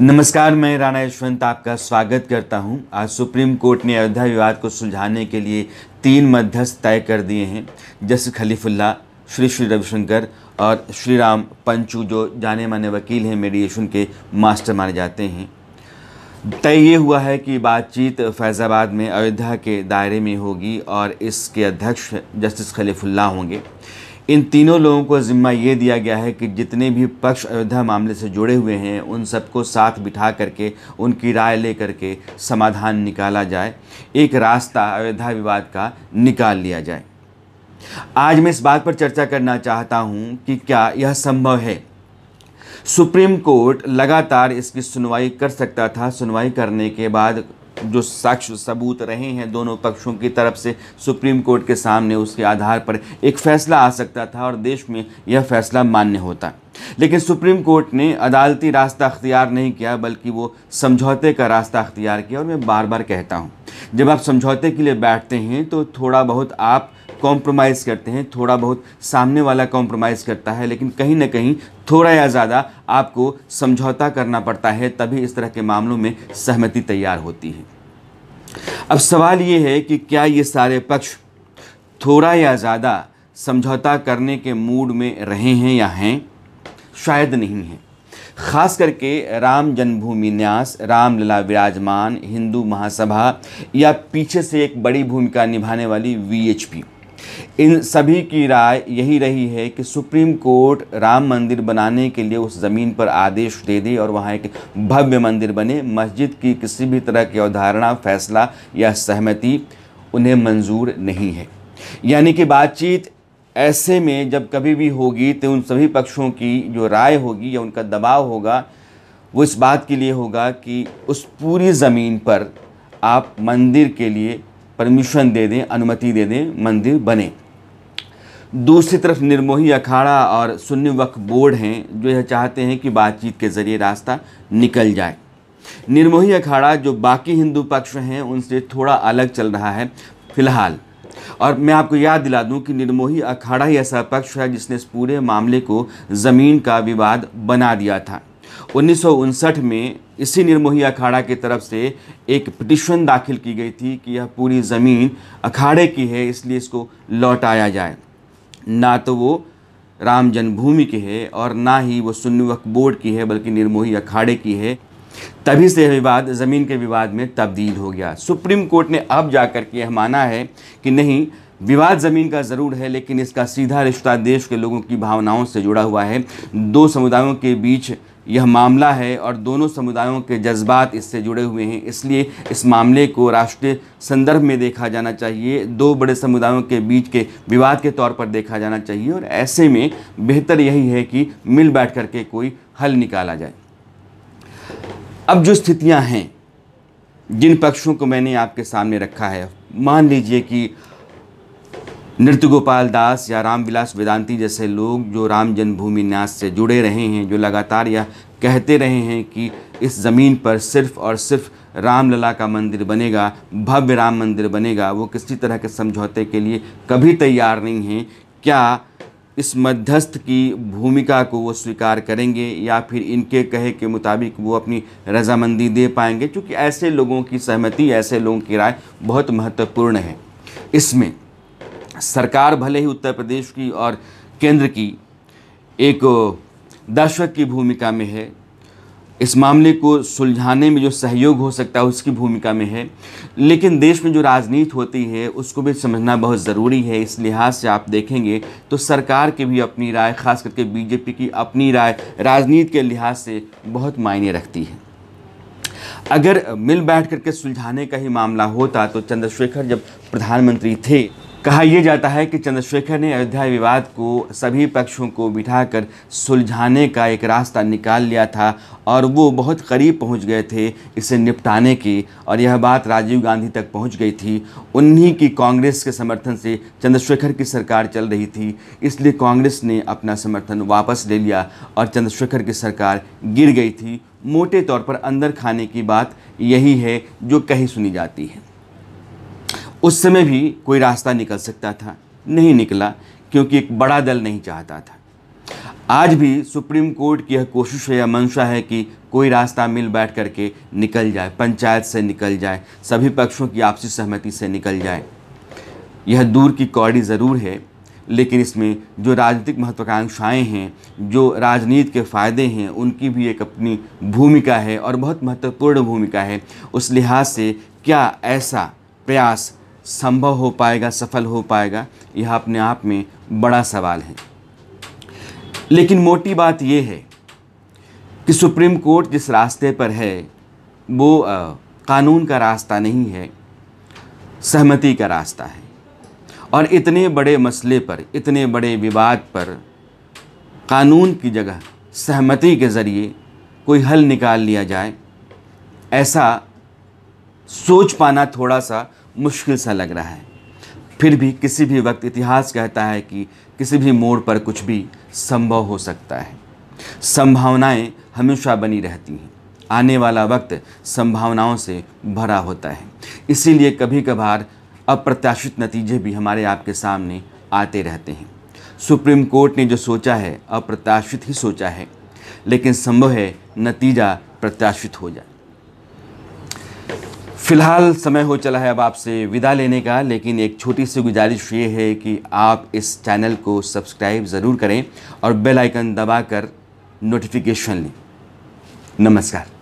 नमस्कार मैं राणा यशवंत आपका स्वागत करता हूं आज सुप्रीम कोर्ट ने अयोध्या विवाद को सुलझाने के लिए तीन मध्यस्थ तय कर दिए हैं जस्टिस खलीफुल्ला श्री श्री रविशंकर और श्री राम पंचू जो जाने माने वकील हैं मेडिएशन के मास्टर माने जाते हैं तय ये हुआ है कि बातचीत फैज़ाबाद में अयोध्या के दायरे में होगी और इसके अध्यक्ष जस्टिस खलीफुल्ला होंगे इन तीनों लोगों को ज़िम्मा ये दिया गया है कि जितने भी पक्ष अयोध्या मामले से जुड़े हुए हैं उन सबको साथ बिठा करके उनकी राय ले करके समाधान निकाला जाए एक रास्ता अयोध्या विवाद का निकाल लिया जाए आज मैं इस बात पर चर्चा करना चाहता हूँ कि क्या यह संभव है सुप्रीम कोर्ट लगातार इसकी सुनवाई कर सकता था सुनवाई करने के बाद जो साक्ष्य सबूत रहे हैं दोनों पक्षों की तरफ से सुप्रीम कोर्ट के सामने उसके आधार पर एक फ़ैसला आ सकता था और देश में यह फ़ैसला मान्य होता लेकिन सुप्रीम कोर्ट ने अदालती रास्ता अख्तियार नहीं किया बल्कि वो समझौते का रास्ता अख्तियार किया और मैं बार बार कहता हूँ जब आप समझौते के लिए बैठते हैं तो थोड़ा बहुत आप कॉम्प्रोमाइज़ करते हैं थोड़ा बहुत सामने वाला कॉम्प्रोमाइज़ करता है लेकिन कहीं ना कहीं थोड़ा या ज़्यादा आपको समझौता करना पड़ता है तभी इस तरह के मामलों में सहमति तैयार होती है अब सवाल ये है कि क्या ये सारे पक्ष थोड़ा या ज़्यादा समझौता करने के मूड में रहे हैं या हैं शायद नहीं हैं खास करके राम जन्मभूमि न्यास रामलला विराजमान हिंदू महासभा या पीछे से एक बड़ी भूमिका निभाने वाली वीएचपी इन सभी की राय यही रही है कि सुप्रीम कोर्ट राम मंदिर बनाने के लिए उस ज़मीन पर आदेश दे दे और वहाँ एक भव्य मंदिर बने मस्जिद की किसी भी तरह की अवधारणा फैसला या सहमति उन्हें मंजूर नहीं है यानी कि बातचीत ऐसे में जब कभी भी होगी तो उन सभी पक्षों की जो राय होगी या उनका दबाव होगा वो इस बात के लिए होगा कि उस पूरी ज़मीन पर आप मंदिर के लिए परमिशन दे दें अनुमति दे दें मंदिर बने दूसरी तरफ निर्मोही अखाड़ा और सुन्य वक्फ बोर्ड हैं जो यह चाहते हैं कि बातचीत के ज़रिए रास्ता निकल जाए निर्मोही अखाड़ा जो बाकी हिंदू पक्ष हैं उनसे थोड़ा अलग चल रहा है फिलहाल और मैं आपको याद दिला दूं कि निर्मोही अखाड़ा ही ऐसा पक्ष है जिसने इस पूरे मामले को ज़मीन का विवाद बना दिया था उन्नीस में इसी निर्मोही अखाड़ा की तरफ से एक पिटिशन दाखिल की गई थी कि यह पूरी ज़मीन अखाड़े की है इसलिए इसको लौटाया जाए ना तो वो राम जन्मभूमि की है और ना ही वो सुन्नी वक्फ बोर्ड की है बल्कि निर्मोही अखाड़े की है तभी से यह विवाद ज़मीन के विवाद में तब्दील हो गया सुप्रीम कोर्ट ने अब जाकर के यह माना है कि नहीं विवाद ज़मीन का ज़रूर है लेकिन इसका सीधा रिश्ता देश के लोगों की भावनाओं से जुड़ा हुआ है दो समुदायों के बीच यह मामला है और दोनों समुदायों के जज्बात इससे जुड़े हुए हैं इसलिए इस मामले को राष्ट्रीय संदर्भ में देखा जाना चाहिए दो बड़े समुदायों के बीच के विवाद के तौर पर देखा जाना चाहिए और ऐसे में बेहतर यही है कि मिल बैठ कर के कोई हल निकाला जाए अब जो स्थितियां हैं जिन पक्षों को मैंने आपके सामने रखा है मान लीजिए कि नृत्य गोपाल दास या रामविलास वेदांती जैसे लोग जो राम जन्मभूमि न्यास से जुड़े रहे हैं जो लगातार यह कहते रहे हैं कि इस ज़मीन पर सिर्फ और सिर्फ रामलला का मंदिर बनेगा भव्य राम मंदिर बनेगा वो किसी तरह के समझौते के लिए कभी तैयार नहीं हैं क्या इस मध्यस्थ की भूमिका को वो स्वीकार करेंगे या फिर इनके कहे के मुताबिक वो अपनी रजामंदी दे पाएंगे क्योंकि ऐसे लोगों की सहमति ऐसे लोगों की राय बहुत महत्वपूर्ण है इसमें सरकार भले ही उत्तर प्रदेश की और केंद्र की एक दर्शक की भूमिका में है इस मामले को सुलझाने में जो सहयोग हो सकता है उसकी भूमिका में है लेकिन देश में जो राजनीति होती है उसको भी समझना बहुत ज़रूरी है इस लिहाज से आप देखेंगे तो सरकार की भी अपनी राय खास करके बीजेपी की अपनी राय राजनीति के लिहाज से बहुत मायने रखती है अगर मिल बैठ करके सुलझाने का ही मामला होता तो चंद्रशेखर जब प्रधानमंत्री थे कहा यह जाता है कि चंद्रशेखर ने अयोध्या विवाद को सभी पक्षों को बिठाकर सुलझाने का एक रास्ता निकाल लिया था और वो बहुत करीब पहुंच गए थे इसे निपटाने की और यह बात राजीव गांधी तक पहुंच गई थी उन्हीं की कांग्रेस के समर्थन से चंद्रशेखर की सरकार चल रही थी इसलिए कांग्रेस ने अपना समर्थन वापस ले लिया और चंद्रशेखर की सरकार गिर गई थी मोटे तौर पर अंदर खाने की बात यही है जो कही सुनी जाती है उस समय भी कोई रास्ता निकल सकता था नहीं निकला क्योंकि एक बड़ा दल नहीं चाहता था आज भी सुप्रीम कोर्ट की यह कोशिश है या मंशा है कि कोई रास्ता मिल बैठ करके निकल जाए पंचायत से निकल जाए सभी पक्षों की आपसी सहमति से निकल जाए यह दूर की कौड़ी ज़रूर है लेकिन इसमें जो राजनीतिक महत्वाकांक्षाएं हैं जो राजनीति के फ़ायदे हैं उनकी भी एक अपनी भूमिका है और बहुत महत्वपूर्ण भूमिका है उस लिहाज से क्या ऐसा प्रयास संभव हो पाएगा सफल हो पाएगा यह अपने आप में बड़ा सवाल है लेकिन मोटी बात यह है कि सुप्रीम कोर्ट जिस रास्ते पर है वो आ, कानून का रास्ता नहीं है सहमति का रास्ता है और इतने बड़े मसले पर इतने बड़े विवाद पर कानून की जगह सहमति के ज़रिए कोई हल निकाल लिया जाए ऐसा सोच पाना थोड़ा सा मुश्किल सा लग रहा है फिर भी किसी भी वक्त इतिहास कहता है कि किसी भी मोड़ पर कुछ भी संभव हो सकता है संभावनाएं हमेशा बनी रहती हैं आने वाला वक्त संभावनाओं से भरा होता है इसीलिए कभी कभार अप्रत्याशित नतीजे भी हमारे आपके सामने आते रहते हैं सुप्रीम कोर्ट ने जो सोचा है अप्रत्याशित ही सोचा है लेकिन संभव है नतीजा प्रत्याशित हो जाए फिलहाल समय हो चला है अब आपसे विदा लेने का लेकिन एक छोटी सी गुजारिश ये है कि आप इस चैनल को सब्सक्राइब ज़रूर करें और बेल आइकन दबाकर नोटिफिकेशन लें नमस्कार